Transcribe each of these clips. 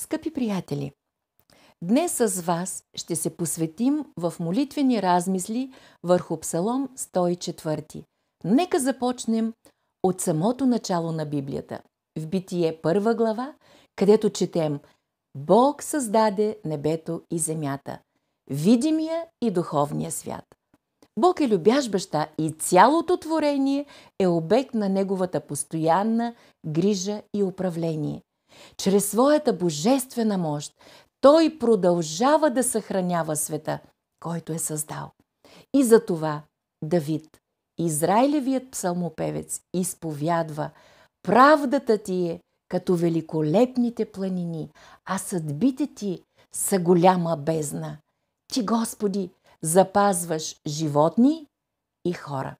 Скъпи приятели, днес с вас ще се посветим в молитвени размисли върху Псалом 104. Нека започнем от самото начало на Библията. В Битие 1 глава, където четем Бог създаде небето и земята, видимия и духовния свят. Бог е любящ баща и цялото творение е обект на Неговата постоянна грижа и управление. Чрез своята божествена мощ той продължава да съхранява света, който е създал. И за това Давид, Израилевият псалмопевец, изповядва «Правдата ти е като великолепните планини, а съдбите ти са голяма бездна. Ти, Господи, запазваш животни и хора.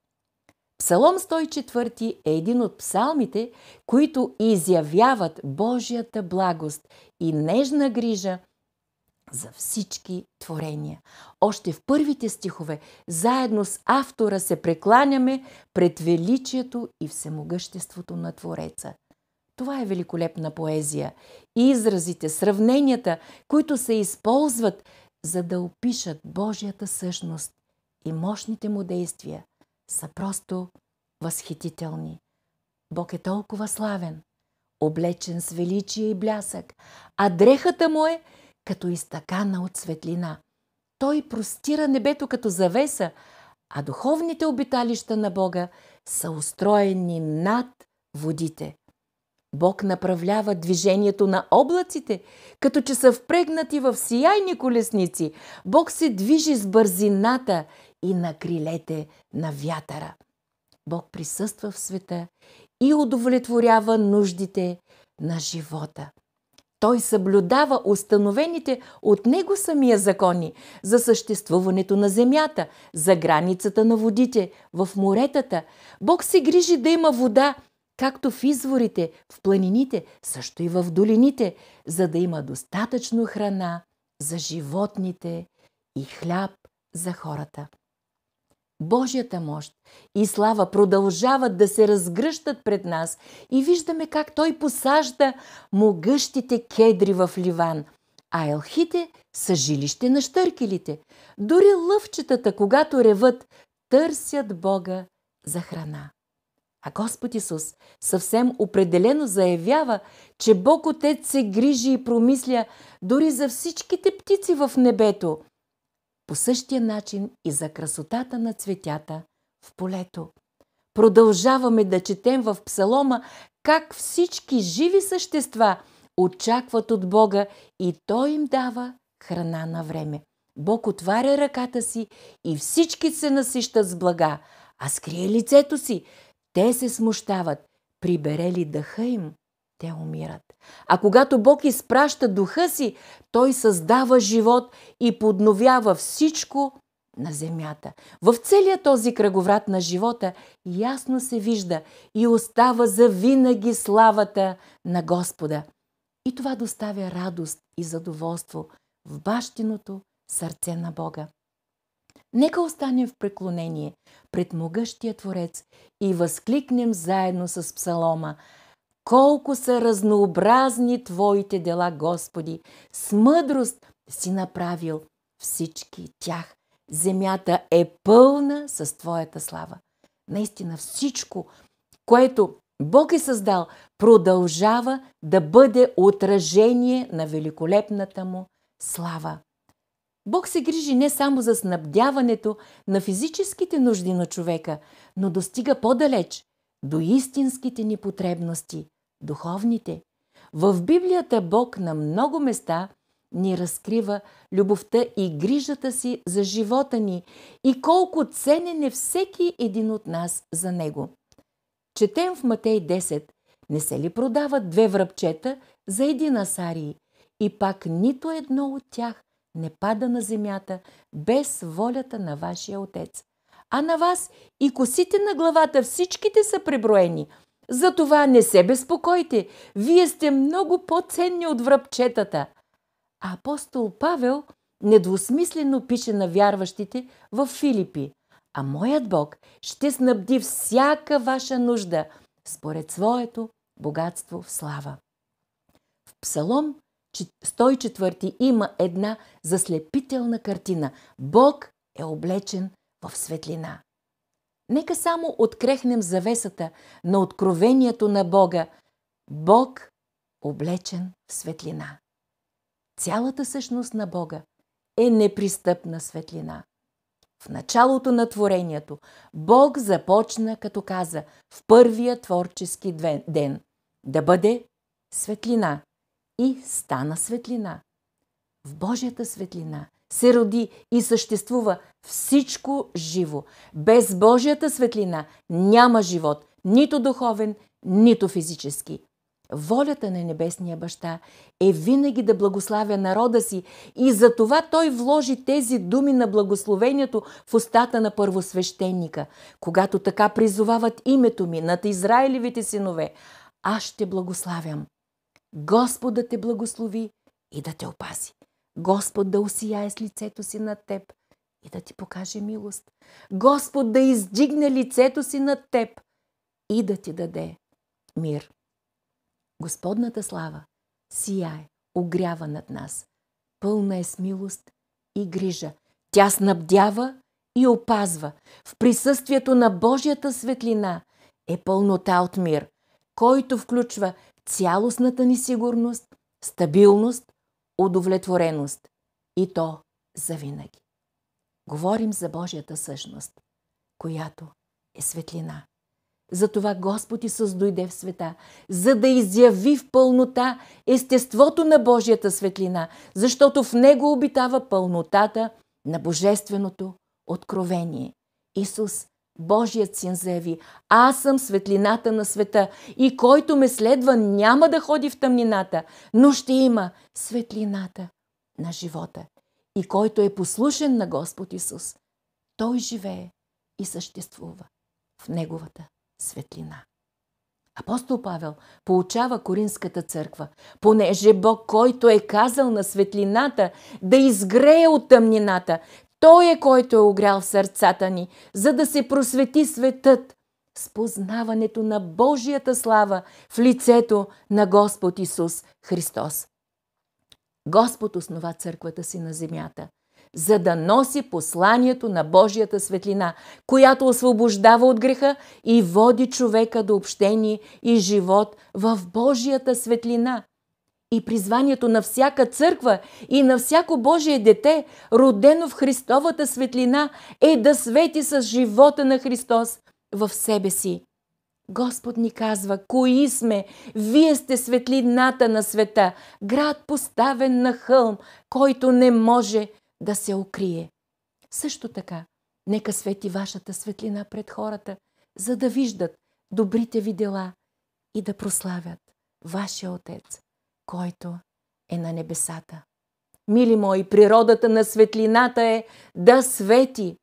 Псалом 104 е един от псалмите, които изявяват Божията благост и нежна грижа за всички творения. Още в първите стихове, заедно с автора, се прекланяме пред величието и всемогъществото на Твореца. Това е великолепна поезия. И изразите, сравненията, които се използват, за да опишат Божията същност и мощните му действия – са просто възхитителни. Бог е толкова славен, облечен с величие и блясък, а дрехата му е като изтъкана от светлина. Той простира небето като завеса, а духовните обиталища на Бога са устроени над водите. Бог направлява движението на облаците, като че са впрегнати в сияйни колесници. Бог се движи с бързината и на крилете на вятъра. Бог присъства в света и удовлетворява нуждите на живота. Той съблюдава установените от него самия закони за съществуването на земята, за границата на водите, в моретата. Бог се грижи да има вода, както в изворите, в планините, също и в долините, за да има достатъчно храна за животните и хляб за хората. Божията мощ и слава продължават да се разгръщат пред нас и виждаме как Той посажда могъщите кедри в Ливан, а елхите са жилище на щъркелите. Дори лъвчетата, когато реват, търсят Бога за храна. А Господ Исус съвсем определено заявява, че Бог Отец се грижи и промисля дори за всичките птици в небето – по същия начин и за красотата на цветята в полето. Продължаваме да четем в Псалома как всички живи същества очакват от Бога и Той им дава храна на време. Бог отваря ръката си и всички се насищат с блага, а скрие лицето си. Те се смущават, прибере ли дъха им – те умират. А когато Бог изпраща духа си, той създава живот и подновява всичко на земята. В целия този кръговрат на живота ясно се вижда и остава за винаги славата на Господа. И това доставя радост и задоволство в бащиното сърце на Бога. Нека останем в преклонение пред могъщия Творец и възкликнем заедно с Псалома – колко са разнообразни Твоите дела, Господи! С мъдрост си направил всички тях. Земята е пълна с Твоята слава. Наистина всичко, което Бог е създал, продължава да бъде отражение на великолепната му слава. Бог се грижи не само за снабдяването на физическите нужди на човека, но достига по-далеч до истинските ни потребности духовните. В Библията Бог на много места ни разкрива любовта и грижата си за живота ни и колко ценен е всеки един от нас за него. Четем в Матей 10, не се ли продават две връбчета за един асарий и пак нито едно от тях не пада на земята без волята на вашия отец. А на вас и косите на главата всичките са преброени – затова не се безпокойте, вие сте много по-ценни от връбчетата. А апостол Павел недвусмислено пише на вярващите в Филипи. А моят Бог ще снабди всяка ваша нужда според своето богатство в слава. В Псалом 104 има една заслепителна картина. Бог е облечен в светлина. Нека само открехнем завесата на откровението на Бога. Бог облечен в светлина. Цялата същност на Бога е непристъпна светлина. В началото на творението Бог започна, като каза, в първия творчески ден да бъде светлина и стана светлина. В Божията светлина се роди и съществува всичко живо. Без Божията светлина няма живот, нито духовен, нито физически. Волята на Небесния баща е винаги да благославя народа си и за това той вложи тези думи на благословението в устата на първосвещеника. Когато така призовават името ми над Израилевите синове, аз ще благославям. Господа те благослови и да те опази. Господ да осияе с лицето си на теб и да ти покаже милост. Господ да издигне лицето си на теб и да ти даде мир. Господната слава сияе, огрява над нас. Пълна е с милост и грижа. Тя снабдява и опазва. В присъствието на Божията светлина е пълнота от мир, който включва цялостната ни сигурност, стабилност, удовлетвореност. И то завинаги. Говорим за Божията същност, която е светлина. Затова Господ Исус дойде в света, за да изяви в пълнота естеството на Божията светлина, защото в Него обитава пълнотата на Божественото откровение. Исус Божият син заяви, аз съм светлината на света и който ме следва няма да ходи в тъмнината, но ще има светлината на живота. И който е послушен на Господ Исус, той живее и съществува в неговата светлина. Апостол Павел получава Коринската църква, понеже Бог, който е казал на светлината да изгрее от тъмнината, той е, който е огрял сърцата ни, за да се просвети светът с познаването на Божията слава в лицето на Господ Исус Христос. Господ основа църквата си на земята, за да носи посланието на Божията светлина, която освобождава от греха и води човека до общение и живот в Божията светлина – и призванието на всяка църква и на всяко Божие дете, родено в Христовата светлина, е да свети с живота на Христос в себе си. Господ ни казва, кои сме, вие сте светлината на света, град поставен на хълм, който не може да се укрие. Също така, нека свети вашата светлина пред хората, за да виждат добрите ви дела и да прославят вашия Отец който е на небесата. Мили мои, природата на светлината е да свети.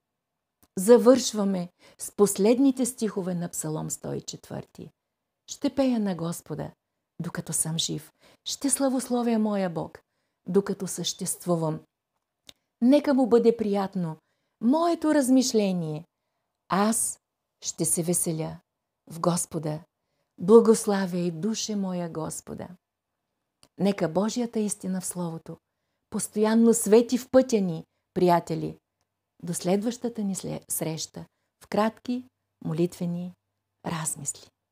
Завършваме с последните стихове на Псалом 104. Ще пея на Господа, докато съм жив. Ще славословя моя Бог, докато съществувам. Нека му бъде приятно моето размишление. Аз ще се веселя в Господа. Благославяй душе моя Господа. Нека Божията истина в Словото постоянно свети в пътя ни, приятели. До следващата ни среща в кратки молитвени размисли.